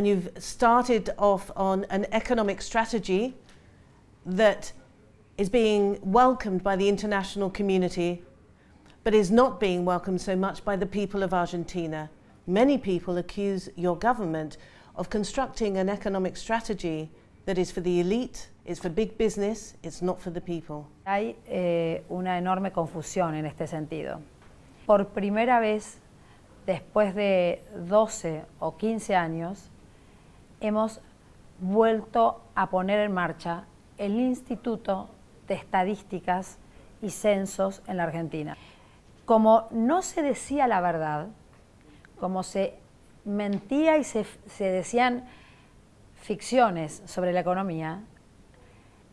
and you've started off on an economic strategy that is being welcomed by the international community, but is not being welcomed so much by the people of Argentina. Many people accuse your government of constructing an economic strategy that is for the elite, it's for big business, it's not for the people. Hay eh, una enorme confusión en este sentido. Por primera vez, después de 12 o 15 años, hemos vuelto a poner en marcha el Instituto de Estadísticas y Censos en la Argentina. Como no se decía la verdad, como se mentía y se, decían ficciones sobre la economía,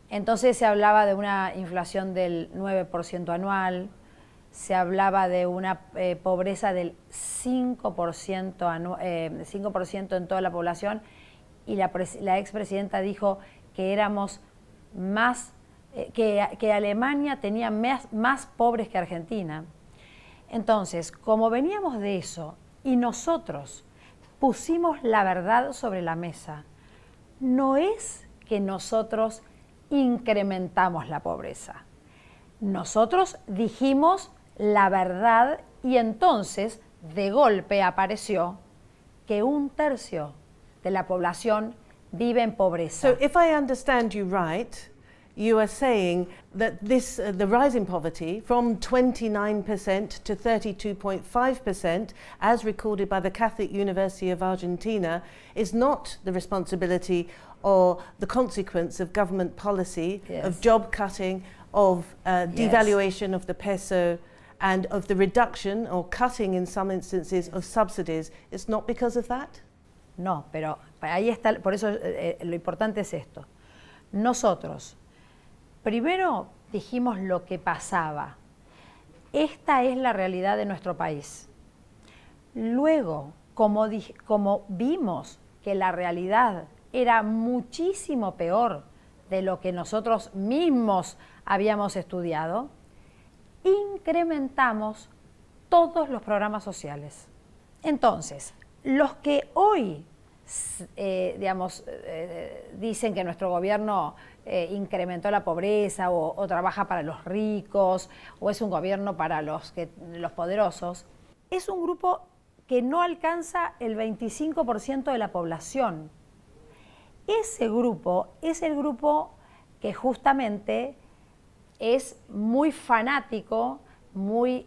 entonces se hablaba de una inflación del 9% anual, se hablaba de una eh, pobreza del 5 eh, en toda la población y la, expresidenta dijo que éramos más, eh, que, Alemania tenía más, más pobres que Argentina. Entonces, como veníamos de eso y nosotros pusimos la verdad sobre la mesa, no es que nosotros incrementamos la pobreza. Nosotros dijimos la verdad y entonces de golpe apareció que un tercio de la población vive en pobreza. So if I understand you right, you are saying that this, uh, the rise in poverty from 29% to 32.5%, as recorded by the Catholic University of Argentina, is not the responsibility or the consequence of government policy, yes. of job cutting, of uh, devaluation yes. of the peso. And of the reduction or cutting in some instances of subsidies. It's not because of that? No, pero ahí está, por eso eh, eh, lo importante es esto. Nosotros, primero dijimos lo que pasaba. Esta es la realidad de nuestro país. Luego, como vimos que la realidad era muchísimo peor de lo que nosotros mismos habíamos estudiado, incrementamos todos los programas sociales. Entonces, los que hoy, eh, eh, eh, dicen que nuestro gobierno incrementó la pobreza o, trabaja para los ricos o es un gobierno para los, los poderosos, es un grupo que no alcanza el 25% de la población. Ese grupo es el grupo que justamente es muy fanático, muy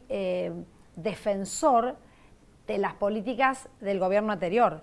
defensor de las políticas del gobierno anterior.